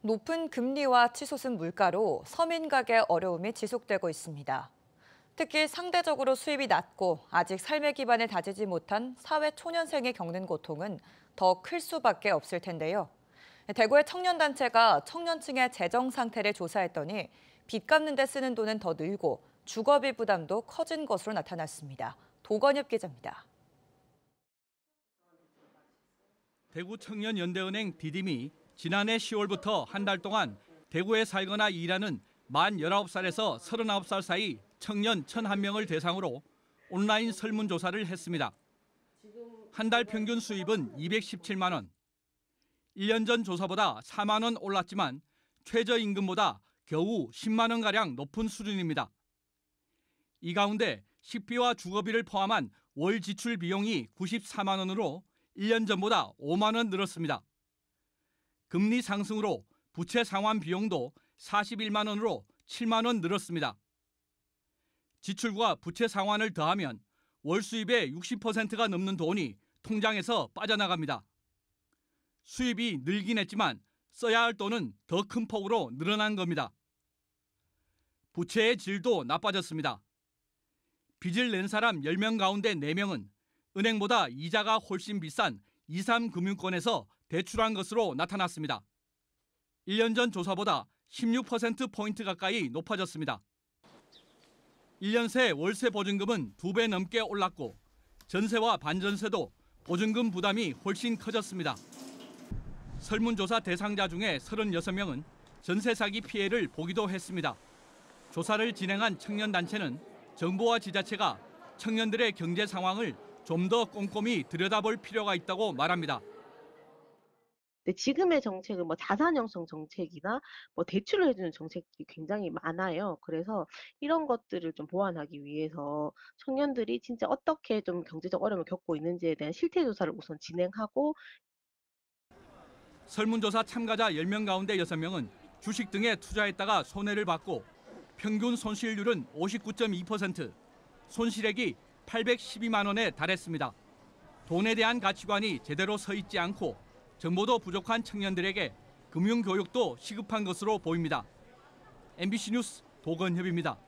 높은 금리와 치솟은 물가로 서민 가게 어려움이 지속되고 있습니다. 특히 상대적으로 수입이 낮고 아직 삶의 기반을 다지지 못한 사회 초년생이 겪는 고통은 더 클 수밖에 없을 텐데요. 대구의 청년단체가 청년층의 재정 상태를 조사했더니 빚 갚는 데 쓰는 돈은 더 늘고 주거비 부담도 커진 것으로 나타났습니다. 도건엽 기자입니다. 대구 청년연대은행 디딤이 지난해 10월부터 한 달 동안 대구에 살거나 일하는 만 19살에서 39살 사이 청년 1,001명을 대상으로 온라인 설문조사를 했습니다. 한 달 평균 수입은 217만 원. 1년 전 조사보다 4만 원 올랐지만 최저임금보다 겨우 10만 원가량 높은 수준입니다. 이 가운데 식비와 주거비를 포함한 월 지출 비용이 94만 원으로 1년 전보다 5만 원 늘었습니다. 금리 상승으로 부채 상환 비용도 41만 원으로 7만 원 늘었습니다. 지출과 부채 상환을 더하면 월 수입의 60%가 넘는 돈이 통장에서 빠져나갑니다. 수입이 늘긴 했지만 써야 할 돈은 더 큰 폭으로 늘어난 겁니다. 부채의 질도 나빠졌습니다. 빚을 낸 사람 10명 가운데 4명은 은행보다 이자가 훨씬 비싼 2, 3금융권에서 대출한 것으로 나타났습니다. 1년 전 조사보다 16%포인트 가까이 높아졌습니다. 1년 새 월세 보증금은 2배 넘게 올랐고 전세와 반전세도 보증금 부담이 훨씬 커졌습니다. 설문조사 대상자 중에 36명은 전세 사기 피해를 보기도 했습니다. 조사를 진행한 청년단체는 정부와 지자체가 청년들의 경제 상황을 좀 더 꼼꼼히 들여다볼 필요가 있다고 말합니다. 근데 지금의 정책은 뭐 자산 형성 정책이나 뭐 대출을 해주는 정책이 굉장히 많아요. 그래서 이런 것들을 좀 보완하기 위해서 청년들이 진짜 어떻게 좀 경제적 어려움을 겪고 있는지에 대한 실태 조사를 우선 진행하고 설문조사 참가자 10명 가운데 6명은 주식 등에 투자했다가 손해를 봤고 평균 손실률은 59.2%, 손실액이 812만 원에 달했습니다. 돈에 대한 가치관이 제대로 서 있지 않고 정보도 부족한 청년들에게 금융 교육도 시급한 것으로 보입니다. MBC 뉴스 도건협입니다.